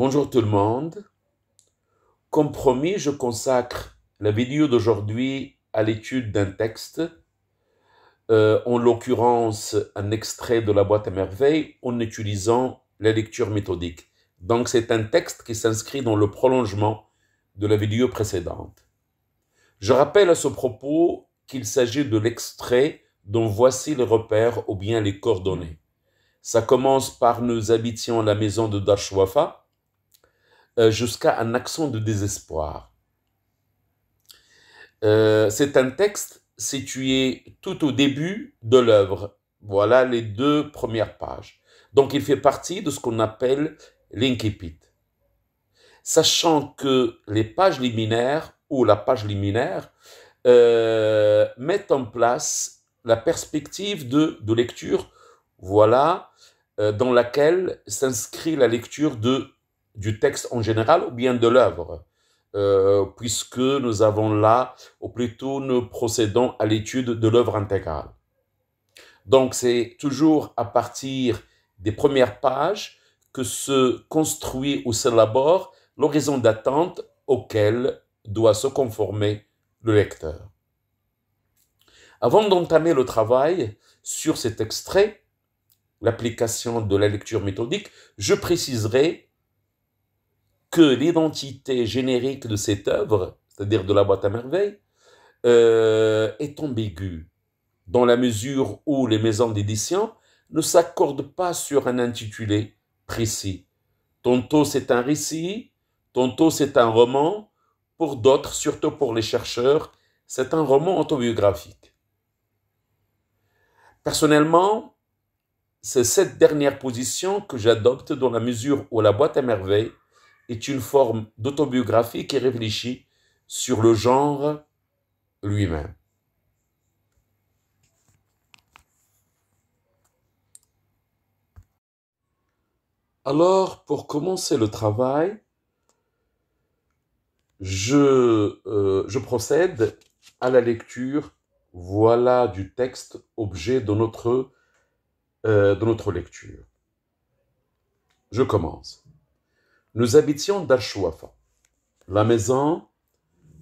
Bonjour tout le monde. Comme promis, je consacre la vidéo d'aujourd'hui à l'étude d'un texte, euh, en l'occurrence un extrait de la boîte à merveilles en utilisant la lecture méthodique. Donc c'est un texte qui s'inscrit dans le prolongement de la vidéo précédente. Je rappelle à ce propos qu'il s'agit de l'extrait dont voici les repères ou bien les coordonnées. Ça commence par nous habitions la maison de Dashwafa, euh, jusqu'à un accent de désespoir. Euh, c'est un texte situé tout au début de l'œuvre. Voilà les deux premières pages. Donc il fait partie de ce qu'on appelle l'incipit. Sachant que les pages liminaires ou la page liminaire euh, mettent en place la perspective de, lecture, voilà, dans laquelle s'inscrit la lecture de du texte en général ou bien de l'œuvre, euh, puisque nous avons là, ou plutôt nous procédons à l'étude de l'œuvre intégrale. Donc c'est toujours à partir des premières pages que se construit ou s'élabore l'horizon d'attente auquel doit se conformer le lecteur. Avant d'entamer le travail sur cet extrait, l'application de la lecture méthodique, je préciserai que l'identité générique de cette œuvre, c'est-à-dire de la boîte à merveilles, euh, est ambiguë, dans la mesure où les maisons d'édition ne s'accordent pas sur un intitulé précis. Tantôt c'est un récit, tantôt c'est un roman, pour d'autres, surtout pour les chercheurs, c'est un roman autobiographique. Personnellement, c'est cette dernière position que j'adopte dans la mesure où la boîte à merveilles est une forme d'autobiographie qui réfléchit sur le genre lui-même. Alors, pour commencer le travail, je, euh, procède à la lecture, voilà, du texte objet de notre, euh, de notre lecture. Je commence. Nous habitions d'Al-Shouafa, la maison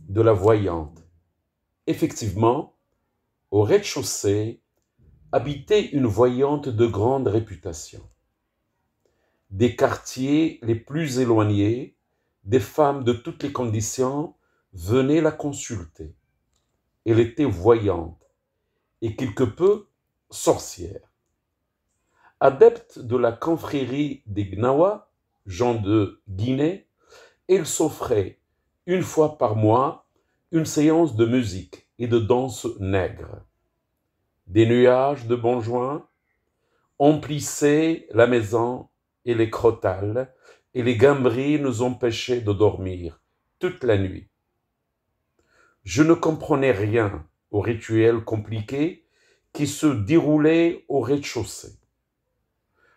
de la voyante. Effectivement, au rez-de-chaussée habitait une voyante de grande réputation. Des quartiers les plus éloignés, des femmes de toutes les conditions venaient la consulter. Elle était voyante et quelque peu sorcière. Adepte de la confrérie des Gnawa, Jean de Guinée, ils il s'offrait une fois par mois une séance de musique et de danse nègre. Des nuages de juin emplissaient la maison et les crotales, et les gambris nous empêchaient de dormir toute la nuit. Je ne comprenais rien au rituel compliqué qui se déroulait au rez-de-chaussée.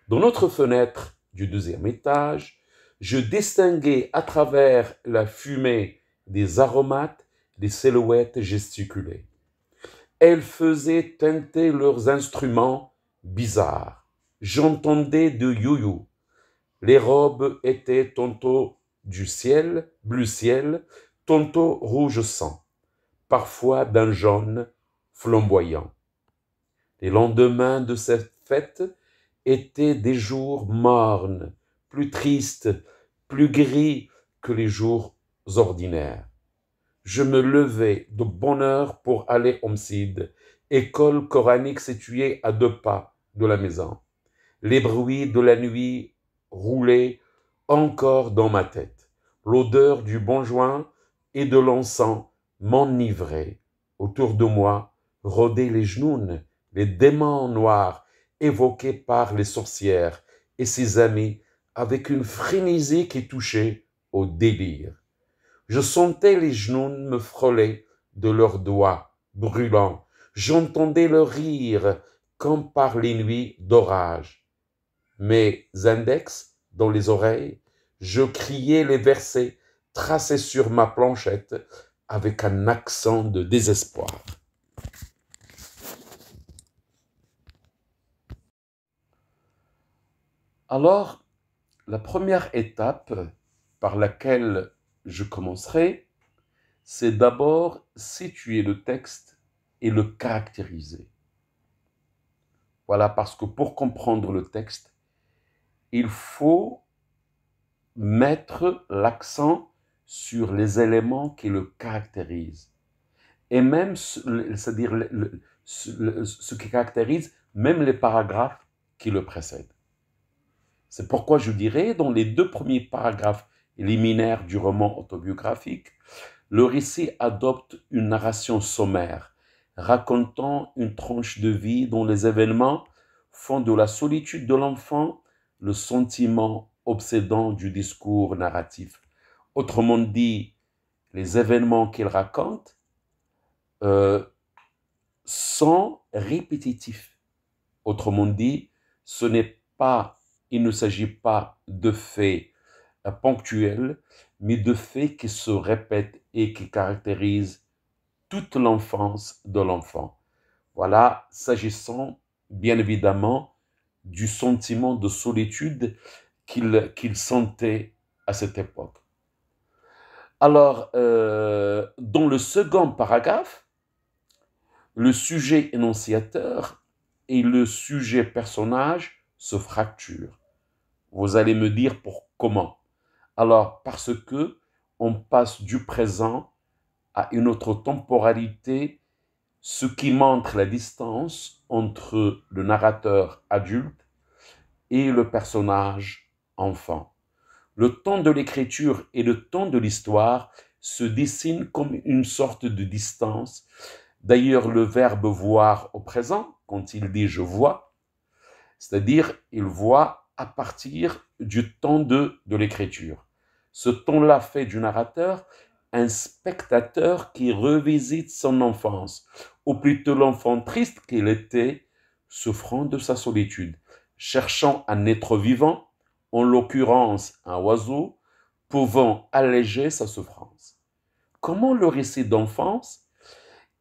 Dans notre fenêtre, du deuxième étage. Je distinguais à travers la fumée des aromates des silhouettes gesticulées. Elles faisaient teinter leurs instruments bizarres. J'entendais de youyou. Les robes étaient tantôt du ciel, bleu ciel, tantôt rouge sang, parfois d'un jaune flamboyant. Les lendemains de cette fête, étaient des jours mornes, plus tristes, plus gris que les jours ordinaires. Je me levais de bonne heure pour aller au Msid, école coranique située à deux pas de la maison. Les bruits de la nuit roulaient encore dans ma tête. L'odeur du bon joint et de l'encens m'enivrait. Autour de moi rôdaient les genoux, les démons noirs évoquée par les sorcières et ses amis avec une frénésie qui touchait au délire. Je sentais les genoux me frôler de leurs doigts brûlants. J'entendais leur rire comme par les nuits d'orage. Mes index dans les oreilles, je criais les versets tracés sur ma planchette avec un accent de désespoir. Alors, la première étape par laquelle je commencerai, c'est d'abord situer le texte et le caractériser. Voilà, parce que pour comprendre le texte, il faut mettre l'accent sur les éléments qui le caractérisent. Et même, c'est-à-dire ce qui caractérise même les paragraphes qui le précèdent. C'est pourquoi je dirais, dans les deux premiers paragraphes liminaires du roman autobiographique, le récit adopte une narration sommaire, racontant une tranche de vie dont les événements font de la solitude de l'enfant le sentiment obsédant du discours narratif. Autrement dit, les événements qu'il raconte euh, sont répétitifs. Autrement dit, ce n'est pas il ne s'agit pas de faits euh, ponctuels, mais de faits qui se répètent et qui caractérisent toute l'enfance de l'enfant. Voilà, s'agissant bien évidemment du sentiment de solitude qu'il sentait à cette époque. Alors, euh, dans le second paragraphe, le sujet énonciateur et le sujet personnage se fracture. Vous allez me dire pour comment Alors parce que on passe du présent à une autre temporalité, ce qui montre la distance entre le narrateur adulte et le personnage enfant. Le temps de l'écriture et le temps de l'histoire se dessinent comme une sorte de distance. D'ailleurs, le verbe voir au présent, quand il dit je vois, c'est-à-dire, il voit à partir du temps de, de l'écriture. Ce temps-là fait du narrateur un spectateur qui revisite son enfance, ou plutôt l'enfant triste qu'il était, souffrant de sa solitude, cherchant un être vivant, en l'occurrence un oiseau, pouvant alléger sa souffrance. Comment le récit d'enfance,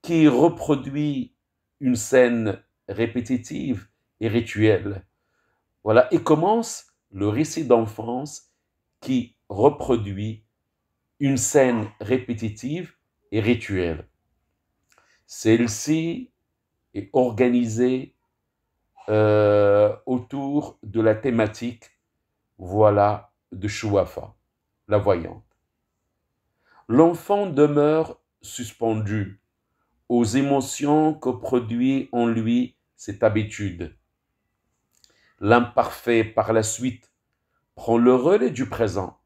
qui reproduit une scène répétitive et rituel. Voilà, et commence le récit d'enfance qui reproduit une scène répétitive et rituelle. Celle-ci est organisée euh, autour de la thématique, voilà, de Chouafa, la voyante. L'enfant demeure suspendu aux émotions que produit en lui cette habitude L'imparfait, par la suite, prend le relais du présent,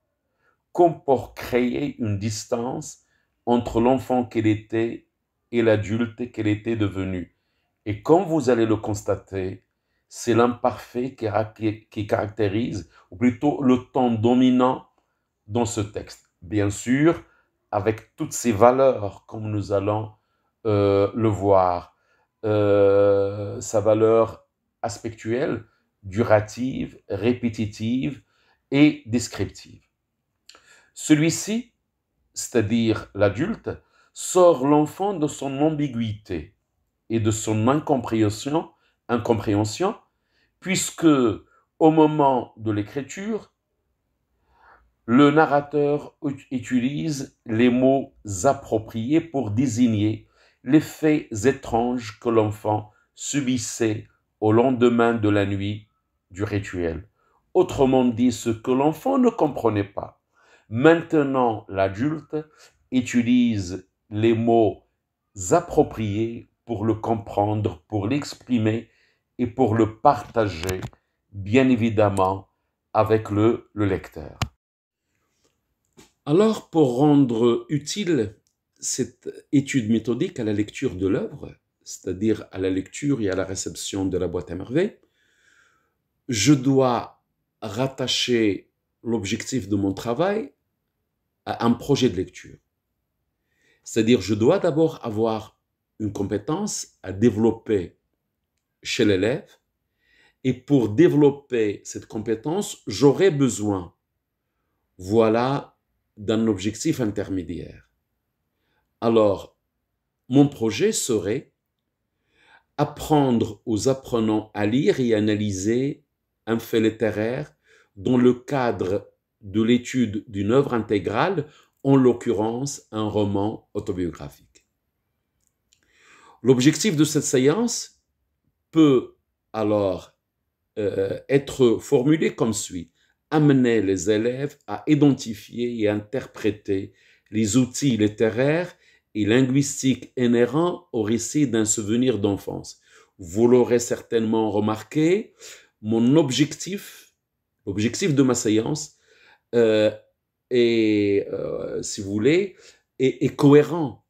comme pour créer une distance entre l'enfant qu'elle était et l'adulte qu'elle était devenue. Et comme vous allez le constater, c'est l'imparfait qui, caractérise, ou plutôt le temps dominant dans ce texte. Bien sûr, avec toutes ses valeurs, comme nous allons euh, le voir, euh, sa valeur aspectuelle, durative, répétitive et descriptive. Celui-ci, c'est-à-dire l'adulte, sort l'enfant de son ambiguïté et de son incompréhension, incompréhension puisque au moment de l'écriture, le narrateur utilise les mots appropriés pour désigner les faits étranges que l'enfant subissait au lendemain de la nuit du rituel. Autrement dit, ce que l'enfant ne comprenait pas. Maintenant, l'adulte utilise les mots appropriés pour le comprendre, pour l'exprimer et pour le partager, bien évidemment, avec le, le lecteur. Alors, pour rendre utile cette étude méthodique à la lecture de l'œuvre, c'est-à-dire à la lecture et à la réception de la boîte à merveilles, je dois rattacher l'objectif de mon travail à un projet de lecture. C'est-à-dire, je dois d'abord avoir une compétence à développer chez l'élève. Et pour développer cette compétence, j'aurai besoin, voilà, d'un objectif intermédiaire. Alors, mon projet serait apprendre aux apprenants à lire et analyser un fait littéraire, dans le cadre de l'étude d'une œuvre intégrale, en l'occurrence un roman autobiographique. L'objectif de cette séance peut alors euh, être formulé comme suit amener les élèves à identifier et interpréter les outils littéraires et linguistiques inhérents au récit d'un souvenir d'enfance. Vous l'aurez certainement remarqué, mon objectif, l'objectif de ma séance, euh, est, euh, si vous voulez, est, cohérent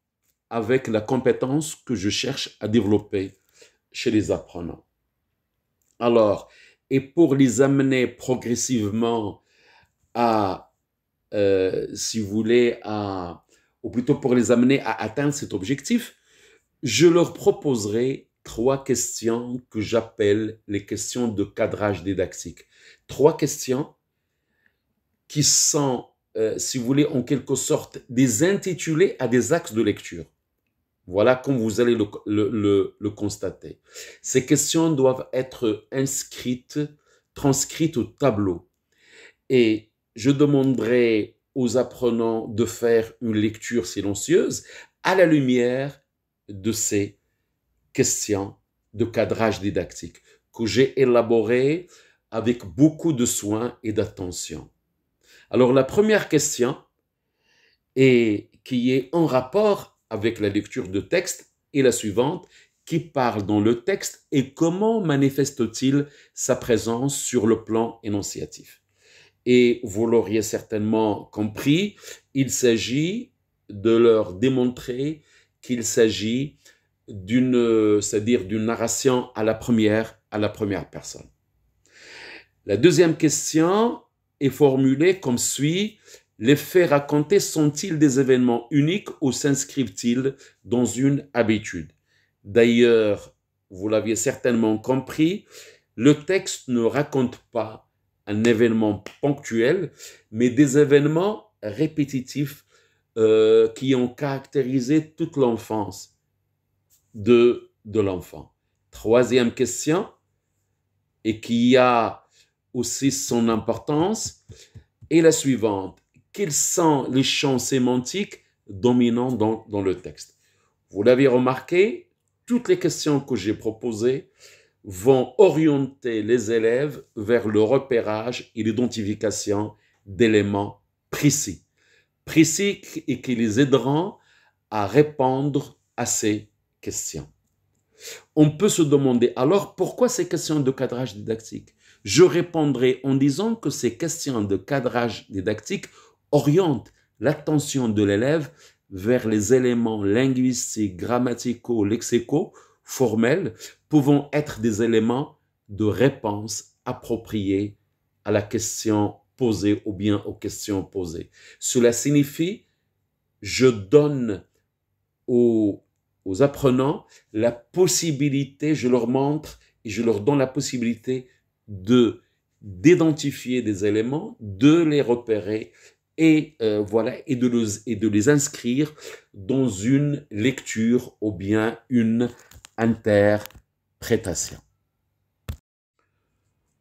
avec la compétence que je cherche à développer chez les apprenants. Alors, et pour les amener progressivement à, euh, si vous voulez, à, ou plutôt pour les amener à atteindre cet objectif, je leur proposerai trois questions que j'appelle les questions de cadrage didactique. Trois questions qui sont, euh, si vous voulez, en quelque sorte des intitulés à des axes de lecture. Voilà comme vous allez le, le constater. Ces questions doivent être inscrites, transcrites au tableau. Et je demanderai aux apprenants de faire une lecture silencieuse à la lumière de ces question de cadrage didactique que j'ai élaboré avec beaucoup de soin et d'attention. Alors la première question est, qui est en rapport avec la lecture de texte est la suivante qui parle dans le texte et comment manifeste-t-il sa présence sur le plan énonciatif. Et vous l'auriez certainement compris, il s'agit de leur démontrer qu'il s'agit d'une, euh, c'est-à-dire d'une narration à la première, à la première personne. La deuxième question est formulée comme suit. Les faits racontés sont-ils des événements uniques ou s'inscrivent-ils dans une habitude D'ailleurs, vous l'aviez certainement compris, le texte ne raconte pas un événement ponctuel, mais des événements répétitifs euh, qui ont caractérisé toute l'enfance de, de l'enfant. Troisième question, et qui a aussi son importance, est la suivante. Quels sont les champs sémantiques dominants dans, dans le texte Vous l'avez remarqué, toutes les questions que j'ai proposées vont orienter les élèves vers le repérage et l'identification d'éléments précis. Précis et qui les aideront à répondre à ces question. On peut se demander alors pourquoi ces questions de cadrage didactique Je répondrai en disant que ces questions de cadrage didactique orientent l'attention de l'élève vers les éléments linguistiques, grammaticaux, lexicaux, formels, pouvant être des éléments de réponse appropriés à la question posée ou bien aux questions posées. Cela signifie, je donne aux aux apprenants la possibilité, je leur montre et je leur donne la possibilité de d'identifier des éléments, de les repérer et euh, voilà et de, les, et de les inscrire dans une lecture ou bien une interprétation.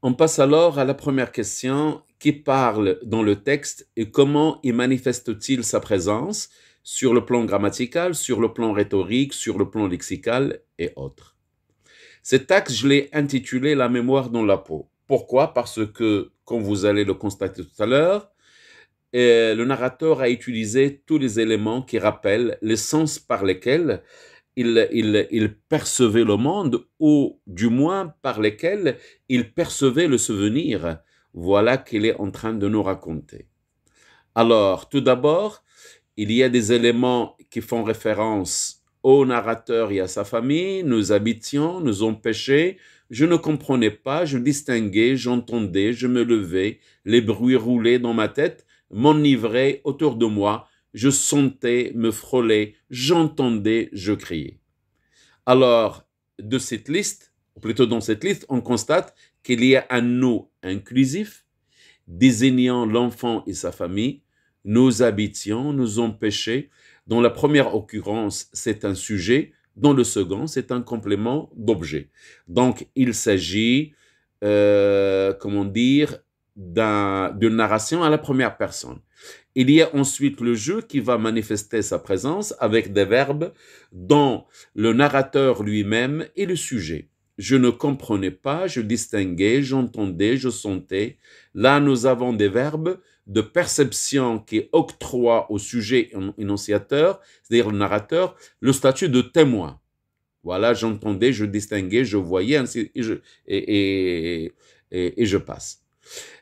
On passe alors à la première question qui parle dans le texte et comment y manifeste-t-il sa présence sur le plan grammatical, sur le plan rhétorique, sur le plan lexical et autres. Cet axe, je l'ai intitulé La mémoire dans la peau. Pourquoi Parce que, comme vous allez le constater tout à l'heure, euh, le narrateur a utilisé tous les éléments qui rappellent les sens par lesquels il, il, percevait le monde, ou du moins par lesquels il percevait le souvenir. Voilà qu'il est en train de nous raconter. Alors, tout d'abord, il y a des éléments qui font référence au narrateur et à sa famille. Nous habitions, nous ont Je ne comprenais pas, je distinguais, j'entendais, je me levais, les bruits roulaient dans ma tête, m'enivraient autour de moi, je sentais, me frôlais, j'entendais, je criais. Alors, de cette liste, ou plutôt dans cette liste, on constate qu'il y a un nous inclusif, désignant l'enfant et sa famille, nous habitions, nous ont dont Dans la première occurrence, c'est un sujet. dont le second, c'est un complément d'objet. Donc, il s'agit, euh, comment dire, d'une narration à la première personne. Il y a ensuite le jeu qui va manifester sa présence avec des verbes dont le narrateur lui-même est le sujet. Je ne comprenais pas, je distinguais, j'entendais, je sentais. Là, nous avons des verbes de perception qui octroie au sujet énonciateur, c'est-à-dire le narrateur, le statut de témoin. Voilà, j'entendais, je distinguais, je voyais, et, je, passe.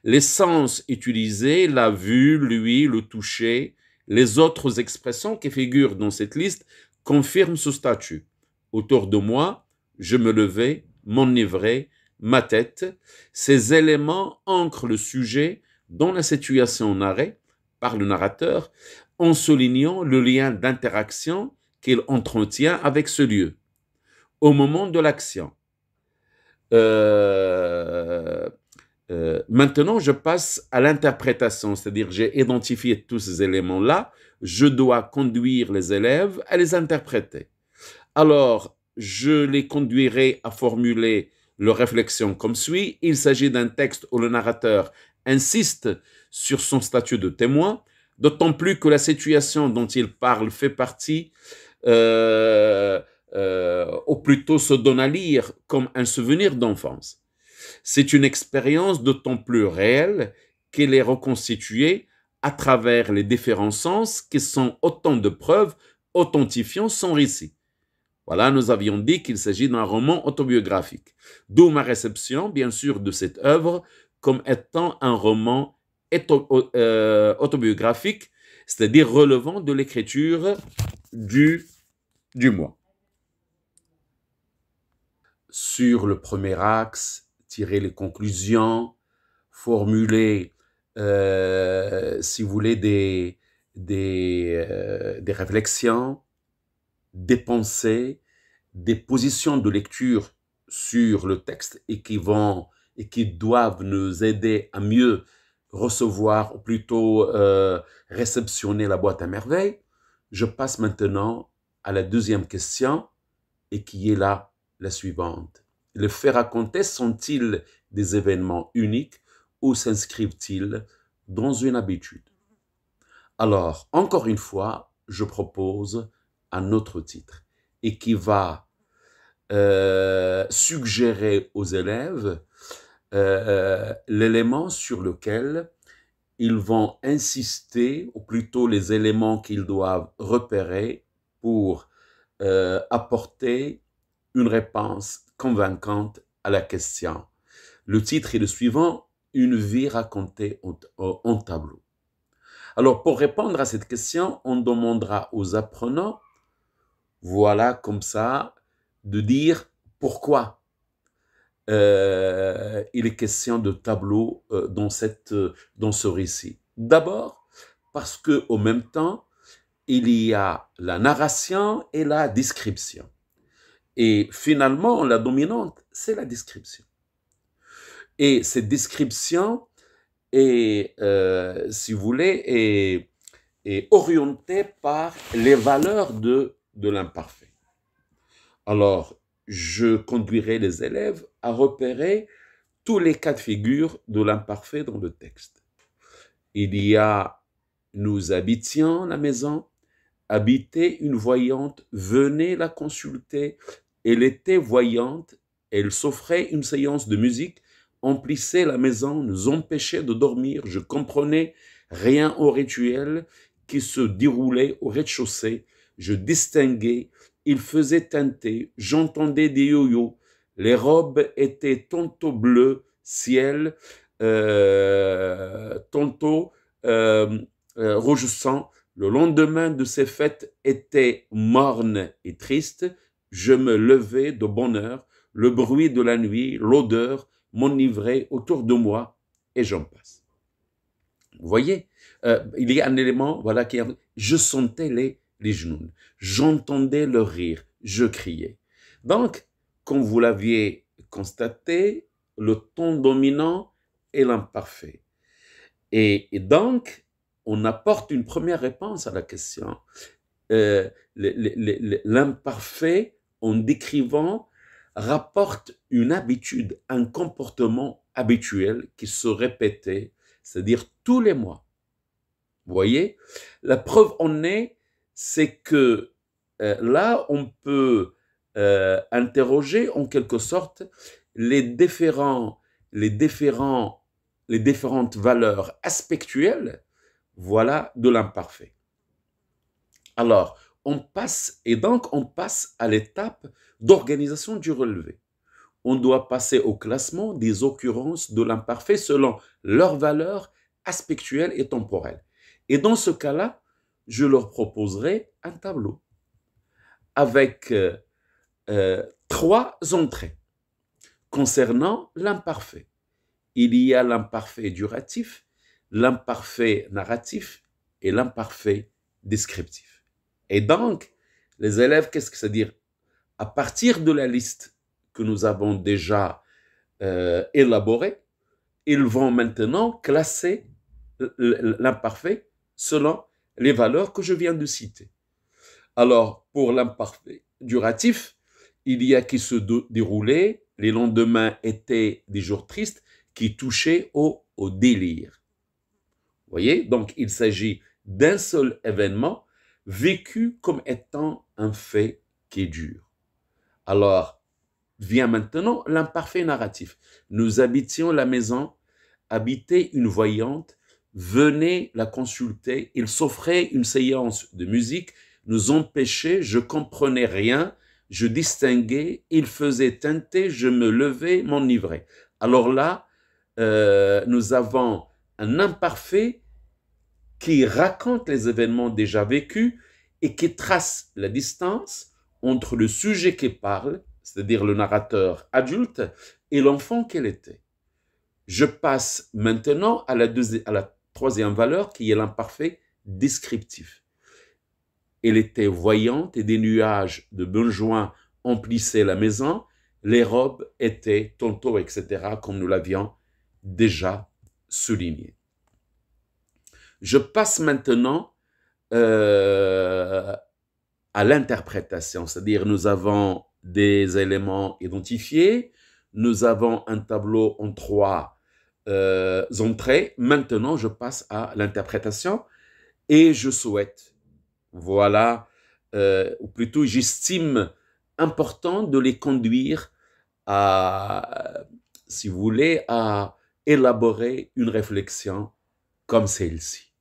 Les sens utilisés, la vue, lui, le toucher, les autres expressions qui figurent dans cette liste confirment ce statut. Autour de moi, je me levais, m'enivrais, ma tête. Ces éléments ancrent le sujet dans la situation narrée par le narrateur en soulignant le lien d'interaction qu'il entretient avec ce lieu au moment de l'action. Euh, euh, maintenant, je passe à l'interprétation, c'est-à-dire j'ai identifié tous ces éléments-là, je dois conduire les élèves à les interpréter. Alors, je les conduirai à formuler leur réflexion comme suit. Il s'agit d'un texte où le narrateur insiste sur son statut de témoin, d'autant plus que la situation dont il parle fait partie, ou euh, euh, plutôt se donne à lire comme un souvenir d'enfance. C'est une expérience d'autant plus réelle qu'elle est reconstituée à travers les différents sens qui sont autant de preuves authentifiant son récit. Voilà, nous avions dit qu'il s'agit d'un roman autobiographique. D'où ma réception, bien sûr, de cette œuvre comme étant un roman euh, autobiographique, c'est-à-dire relevant de l'écriture du, du moi. Sur le premier axe, tirer les conclusions, formuler, euh, si vous voulez, des, des, euh, des réflexions, des pensées, des positions de lecture sur le texte et qui vont et qui doivent nous aider à mieux recevoir, ou plutôt euh, réceptionner la boîte à merveilles, je passe maintenant à la deuxième question et qui est là la suivante. Les faits racontés sont-ils des événements uniques ou s'inscrivent-ils dans une habitude Alors, encore une fois, je propose un autre titre et qui va euh, suggérer aux élèves euh, euh, l'élément sur lequel ils vont insister, ou plutôt les éléments qu'ils doivent repérer pour euh, apporter une réponse convaincante à la question. Le titre est le suivant, Une vie racontée en tableau. Alors pour répondre à cette question, on demandera aux apprenants, voilà comme ça, de dire pourquoi euh, il est question de tableau euh, dans, cette, euh, dans ce récit. D'abord, parce que au même temps, il y a la narration et la description. Et finalement, la dominante, c'est la description. Et cette description est, si vous voulez, est, orientée par les valeurs de, de l'imparfait. Alors, je conduirai les élèves à repérer tous les cas de figure de l'imparfait dans le texte. Il y a nous habitions la maison, habitait une voyante, venait la consulter, elle était voyante, elle s'offrait une séance de musique, emplissait la maison, nous empêchait de dormir, je comprenais rien au rituel qui se déroulait au rez-de-chaussée, je distinguais, il faisait teinter, j'entendais des yo-yo, les robes étaient tantôt bleues, ciel, euh, tantôt euh, euh Le lendemain de ces fêtes était morne et triste. Je me levais de bonne heure, le bruit de la nuit, l'odeur m'enivrait autour de moi, et j'en passe. Vous voyez, euh, il y a un élément, voilà, qui je sentais les, les genoux, j'entendais leur rire, je criais. Donc, comme vous l'aviez constaté, le ton dominant est l'imparfait. Et, donc, on apporte une première réponse à la question. Euh, l'imparfait, en décrivant, rapporte une habitude, un comportement habituel qui se répétait, c'est-à-dire tous les mois. Vous voyez La preuve en est, c'est que euh, là, on peut euh, interroger en quelque sorte les différents, les différents, les différentes valeurs aspectuelles, voilà, de l'imparfait. Alors, on passe, et donc on passe à l'étape d'organisation du relevé. On doit passer au classement des occurrences de l'imparfait selon leurs valeurs aspectuelles et temporelles. Et dans ce cas-là, je leur proposerai un tableau avec euh, euh, trois entrées concernant l'imparfait. Il y a l'imparfait duratif, l'imparfait narratif et l'imparfait descriptif. Et donc, les élèves, qu'est-ce que ça veut dire À partir de la liste que nous avons déjà euh, élaborée, ils vont maintenant classer l'imparfait selon les valeurs que je viens de citer. Alors, pour l'imparfait duratif, il y a qui se déroulait. les lendemains étaient des jours tristes qui touchaient au, délire. Vous voyez Donc il s'agit d'un seul événement vécu comme étant un fait qui est dur. Alors, vient maintenant l'imparfait narratif. Nous habitions la maison, habitait une voyante, venait la consulter, il s'offrait une séance de musique, nous empêchait, je comprenais rien, je distinguais, il faisait teinter, je me levais, m'enivrais. Alors là, euh, nous avons un imparfait qui raconte les événements déjà vécus et qui trace la distance entre le sujet qui parle, c'est-à-dire le narrateur adulte, et l'enfant qu'elle était. Je passe maintenant à la, à la troisième valeur qui est l'imparfait descriptif. Elle était voyante et des nuages de benjoin emplissaient la maison. Les robes étaient tantôt, etc., comme nous l'avions déjà souligné. Je passe maintenant euh, à l'interprétation, c'est-à-dire nous avons des éléments identifiés, nous avons un tableau en trois euh, entrées. Maintenant, je passe à l'interprétation et je souhaite voilà, euh, ou plutôt j'estime important de les conduire à, si vous voulez, à élaborer une réflexion comme celle-ci.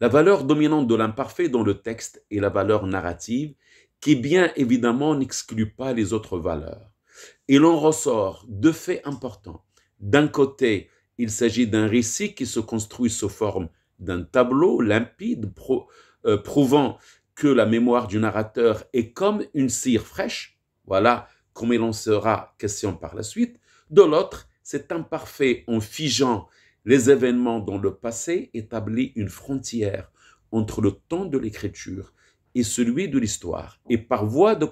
La valeur dominante de l'imparfait dans le texte est la valeur narrative, qui bien évidemment n'exclut pas les autres valeurs. Et l'on ressort deux faits importants. D'un côté, il s'agit d'un récit qui se construit sous forme d'un tableau limpide, pro, euh, prouvant que la mémoire du narrateur est comme une cire fraîche, voilà comme il en sera question par la suite, de l'autre, c'est imparfait en figeant les événements dans le passé établit une frontière entre le temps de l'écriture et celui de l'histoire, et par voie, de,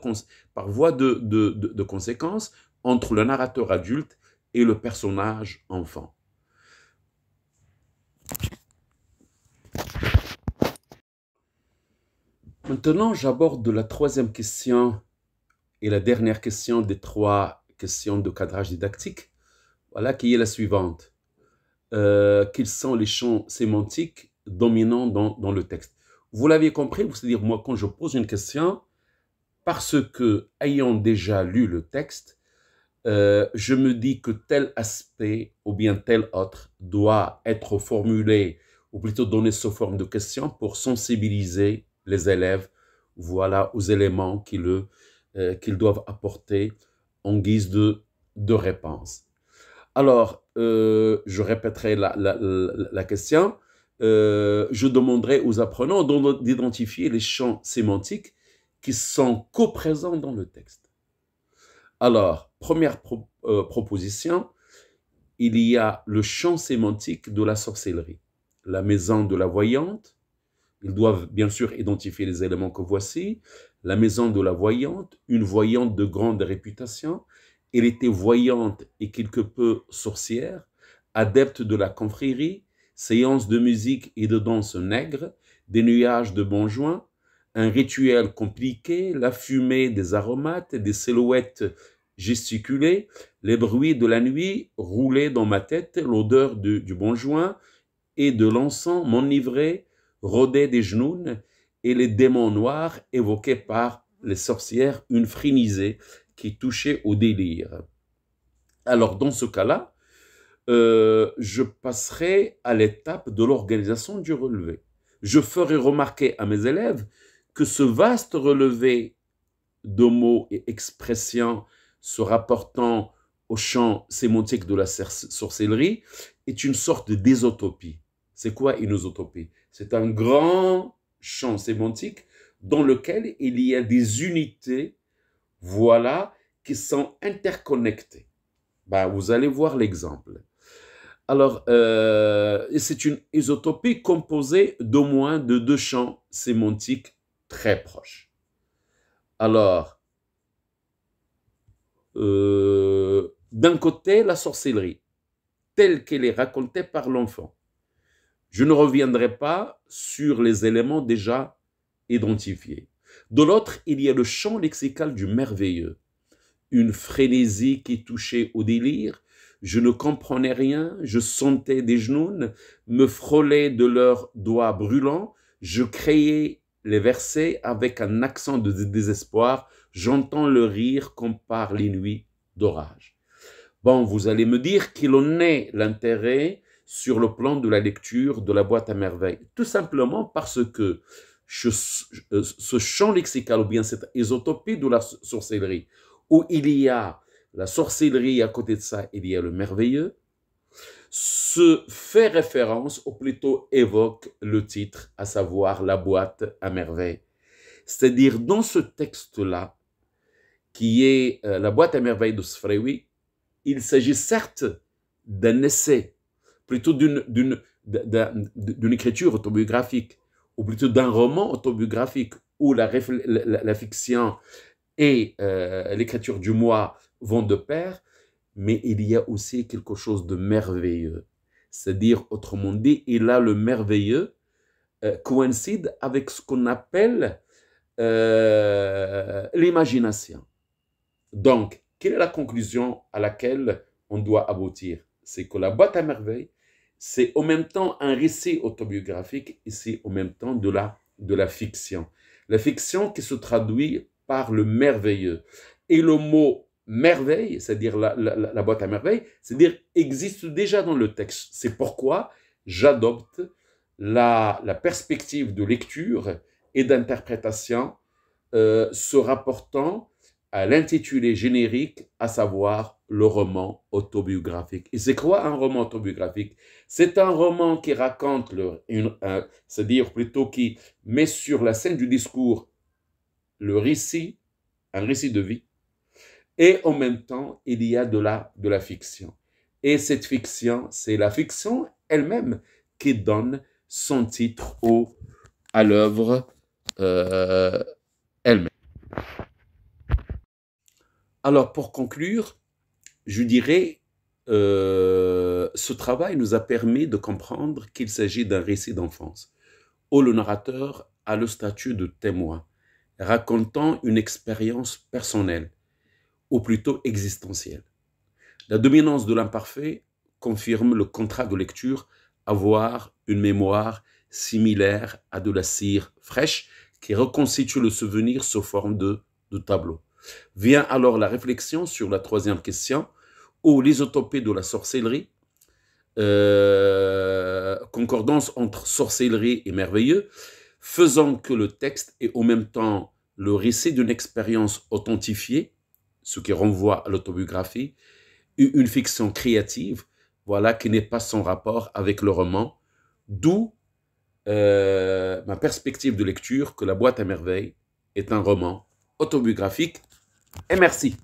par voie de, de conséquence, entre le narrateur adulte et le personnage enfant. Maintenant, j'aborde la troisième question et la dernière question des trois questions de cadrage didactique. Voilà qui est la suivante. Euh, quels sont les champs sémantiques dominants dans, le texte Vous l'avez compris, c'est-à-dire moi quand je pose une question, parce que ayant déjà lu le texte, euh, je me dis que tel aspect ou bien tel autre doit être formulé ou plutôt donné sous forme de question pour sensibiliser les élèves, voilà, aux éléments euh, qu'ils doivent apporter en guise de, réponse. Alors, euh, je répéterai la, question. Euh, je demanderai aux apprenants d'identifier les champs sémantiques qui sont coprésents dans le texte. Alors, première proposition, il y a le champ sémantique de la sorcellerie, la maison de la voyante, ils doivent bien sûr identifier les éléments que voici. La maison de la voyante, une voyante de grande réputation. Elle était voyante et quelque peu sorcière, adepte de la confrérie, séance de musique et de danse nègre, des nuages de bonjoin, un rituel compliqué, la fumée des aromates, des silhouettes gesticulées, les bruits de la nuit roulaient dans ma tête, l'odeur du, bon et de l'encens m'enivraient, Rodé des genoux et les démons noirs évoqués par les sorcières une frénisée qui touchait au délire. Alors dans ce cas-là, euh, je passerai à l'étape de l'organisation du relevé. Je ferai remarquer à mes élèves que ce vaste relevé de mots et expressions se rapportant au champ sémantique de la sorcellerie est une sorte de désotopie. C'est quoi une isotopie C'est un grand champ sémantique dans lequel il y a des unités, voilà, qui sont interconnectées. Ben, vous allez voir l'exemple. Alors, euh, c'est une isotopie composée d'au moins de deux champs sémantiques très proches. Alors, euh, d'un côté, la sorcellerie, telle qu'elle est racontée par l'enfant. Je ne reviendrai pas sur les éléments déjà identifiés. De l'autre, il y a le champ lexical du merveilleux, une frénésie qui touchait au délire. Je ne comprenais rien, je sentais des genoux, me frôler de leurs doigts brûlants, je créais les versets avec un accent de désespoir, j'entends le rire comme par les nuits d'orage. Bon, vous allez me dire qu'il en est l'intérêt sur le plan de la lecture de la boîte à merveilles. Tout simplement parce que euh, ce champ lexical ou bien cette isotopie de la sorcellerie, où il y a la sorcellerie, à côté de ça, il y a le merveilleux, se fait référence, ou plutôt évoque le titre, à savoir la boîte à merveilles. C'est-à-dire, dans ce texte-là, qui est euh, la boîte à merveilles de Sfrewi, il s'agit certes d'un essai plutôt d'une écriture autobiographique, ou plutôt d'un roman autobiographique, où la, la, fiction et euh, l'écriture du moi vont de pair, mais il y a aussi quelque chose de merveilleux. C'est-à-dire, autrement dit, il a le merveilleux euh, coïncide avec ce qu'on appelle euh, l'imagination. Donc, quelle est la conclusion à laquelle on doit aboutir C'est que la boîte à merveilles c'est en même temps un récit autobiographique et c'est en même temps de la, fiction. La fiction qui se traduit par le merveilleux. Et le mot merveille, c'est-à-dire la, boîte à merveille, c'est-à-dire existe déjà dans le texte. C'est pourquoi j'adopte la, perspective de lecture et d'interprétation euh, se rapportant à l'intitulé générique, à savoir le roman autobiographique. Et c'est quoi un roman autobiographique C'est un roman qui raconte, c'est-à-dire plutôt qui met sur la scène du discours le récit, un récit de vie, et en même temps, il y a de la, de la fiction. Et cette fiction, c'est la fiction elle-même qui donne son titre au, à l'œuvre euh, elle-même. Alors pour conclure, je dirais, euh, ce travail nous a permis de comprendre qu'il s'agit d'un récit d'enfance, où le narrateur a le statut de témoin, racontant une expérience personnelle, ou plutôt existentielle. La dominance de l'imparfait confirme le contrat de lecture, avoir une mémoire similaire à de la cire fraîche qui reconstitue le souvenir sous forme de, de tableau. Vient alors la réflexion sur la troisième question, ou l'isotopie de la sorcellerie, euh, concordance entre sorcellerie et merveilleux, faisant que le texte est en même temps le récit d'une expérience authentifiée, ce qui renvoie à l'autobiographie, une fiction créative, voilà, qui n'est pas sans rapport avec le roman, d'où euh, ma perspective de lecture que La boîte à merveilles est un roman autobiographique et merci.